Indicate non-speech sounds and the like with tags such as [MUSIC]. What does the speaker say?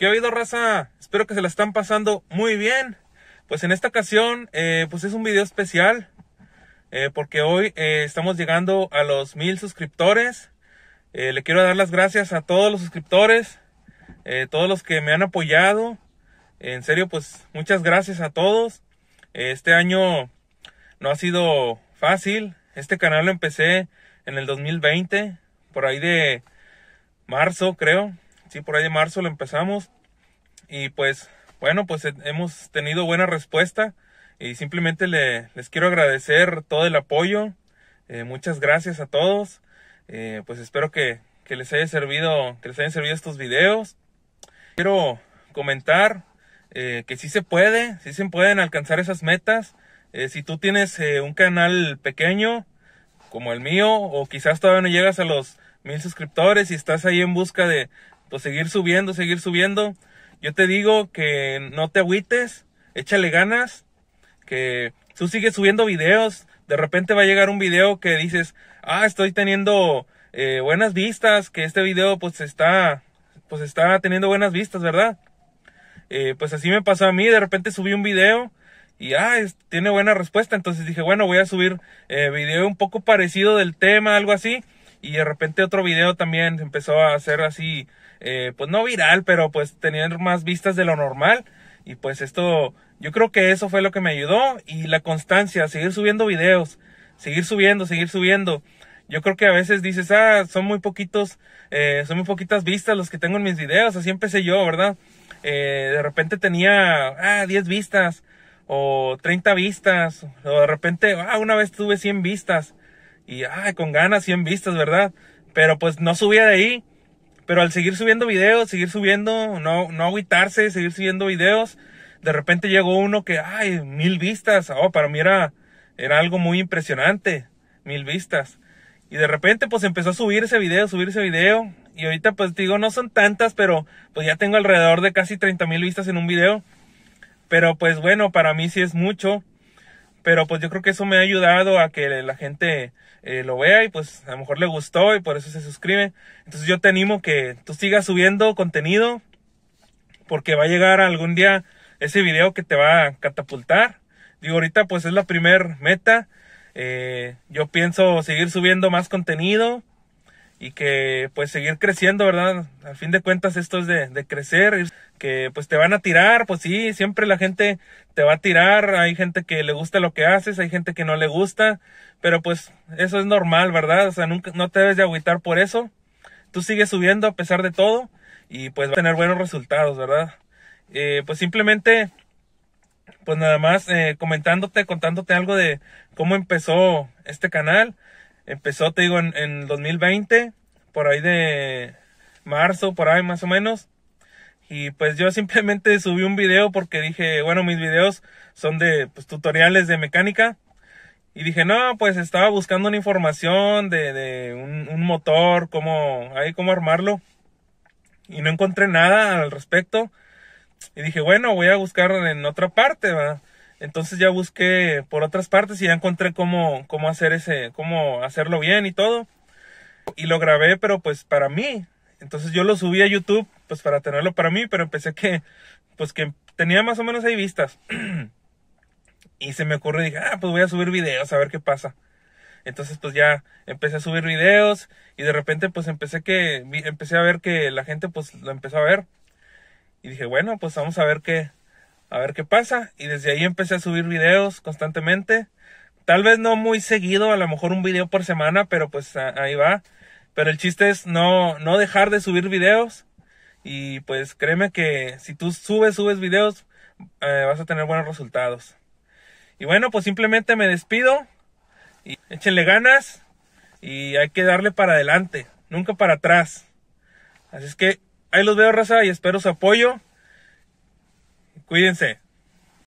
¿Qué ha habido, raza? Espero que se la están pasando muy bien. Pues en esta ocasión, eh, pues es un video especial. Eh, porque hoy eh, estamos llegando a los mil suscriptores. le quiero dar las gracias a todos los suscriptores. todos los que me han apoyado. En serio, pues muchas gracias a todos. este año no ha sido fácil. Este canal lo empecé en el 2020. Por ahí de marzo, creo. Sí, por ahí de marzo lo empezamos. Y pues, bueno, pues eh, hemos tenido buena respuesta. Y simplemente les quiero agradecer todo el apoyo. Eh, muchas gracias a todos. Eh, pues espero que, les haya servido, que les hayan servido estos videos. Quiero comentar que sí se puede, sí se pueden alcanzar esas metas. si tú tienes un canal pequeño como el mío, o quizás todavía no llegas a los mil suscriptores y estás ahí en busca de, pues seguir subiendo, seguir subiendo. Yo te digo que no te agüites, échale ganas, que tú sigues subiendo videos, de repente va a llegar un video que dices, ah, estoy teniendo eh, buenas vistas, que este video pues está, pues está teniendo buenas vistas, ¿verdad? Eh, pues así me pasó a mí, de repente subí un video y ah, tiene buena respuesta, entonces dije, bueno, voy a subir eh, video un poco parecido del tema, algo así, y de repente otro video también empezó a hacer así eh, pues no viral, pero pues tener más vistas de lo normal. Y pues esto, yo creo que eso fue lo que me ayudó y la constancia, seguir subiendo videos, seguir subiendo, seguir subiendo. Yo creo que a veces dices, ah, son muy poquitos, eh, son muy poquitas vistas los que tengo en mis videos, así empecé yo, ¿verdad? Eh, de repente tenía, ah, 10 vistas o 30 vistas, o de repente, ah, una vez tuve 100 vistas y, ah, con ganas 100 vistas, ¿verdad? Pero pues no subía de ahí pero al seguir subiendo videos, seguir subiendo, no, no agüitarse, seguir subiendo videos, de repente llegó uno que, ay, mil vistas, oh, para mí era, era algo muy impresionante, mil vistas. Y de repente pues empezó a subir ese video, subir ese video. Y ahorita pues digo, no son tantas, pero pues ya tengo alrededor de casi 30 mil vistas en un video. Pero pues bueno, para mí sí es mucho. Pero pues yo creo que eso me ha ayudado a que la gente eh, lo vea y pues a lo mejor le gustó y por eso se suscribe. Entonces yo te animo que tú sigas subiendo contenido porque va a llegar algún día ese video que te va a catapultar. Digo, ahorita pues es la primer meta. Eh, yo pienso seguir subiendo más contenido y que pues seguir creciendo, ¿verdad? Al fin de cuentas esto es de, crecer, que pues te van a tirar, pues sí, siempre la gente te va a tirar, hay gente que le gusta lo que haces, hay gente que no le gusta, pero pues eso es normal, ¿verdad? O sea, nunca, no te debes de agüitar por eso, tú sigues subiendo a pesar de todo y pues vas a tener buenos resultados, ¿verdad? Eh, pues simplemente, pues nada más eh, comentándote, contándote algo de cómo empezó este canal. Empezó, te digo, en, 2020, por ahí de marzo, por ahí más o menos. Y pues yo simplemente [LAUGHS] subí un video porque dije, bueno, mis videos son de pues, tutoriales de mecánica. Y dije, no, pues estaba buscando una información de, un, motor, cómo, ahí, cómo armarlo. Y no encontré nada al respecto. Y dije, bueno, voy a buscar en otra parte, ¿verdad? Entonces ya busqué por otras partes y ya encontré cómo, cómo hacer ese, cómo hacerlo bien y todo. Y lo grabé, pero pues para mí. Entonces yo lo subí a YouTube, pues para tenerlo para mí, pero empecé que, pues que tenía más o menos ahí vistas. [CLEARS THROAT] y se me ocurre, dije, ah, pues voy a subir videos a ver qué pasa. Entonces pues ya empecé a subir videos y de repente pues empecé que empecé a ver que la gente pues lo empezó a ver. Y dije, bueno, pues vamos a ver qué a ver qué pasa. Y desde ahí empecé a subir videos constantemente. Tal vez no muy seguido, a lo mejor un video por semana, pero pues ahí va. Pero el chiste es no, dejar de subir videos. Y pues créeme que si tú subes, subes videos, eh, vas a tener buenos resultados. Y bueno, pues simplemente me despido. Y échenle ganas. Y hay que darle para adelante, nunca para atrás. Así es que ahí los veo, raza, y espero su apoyo. Cuídense.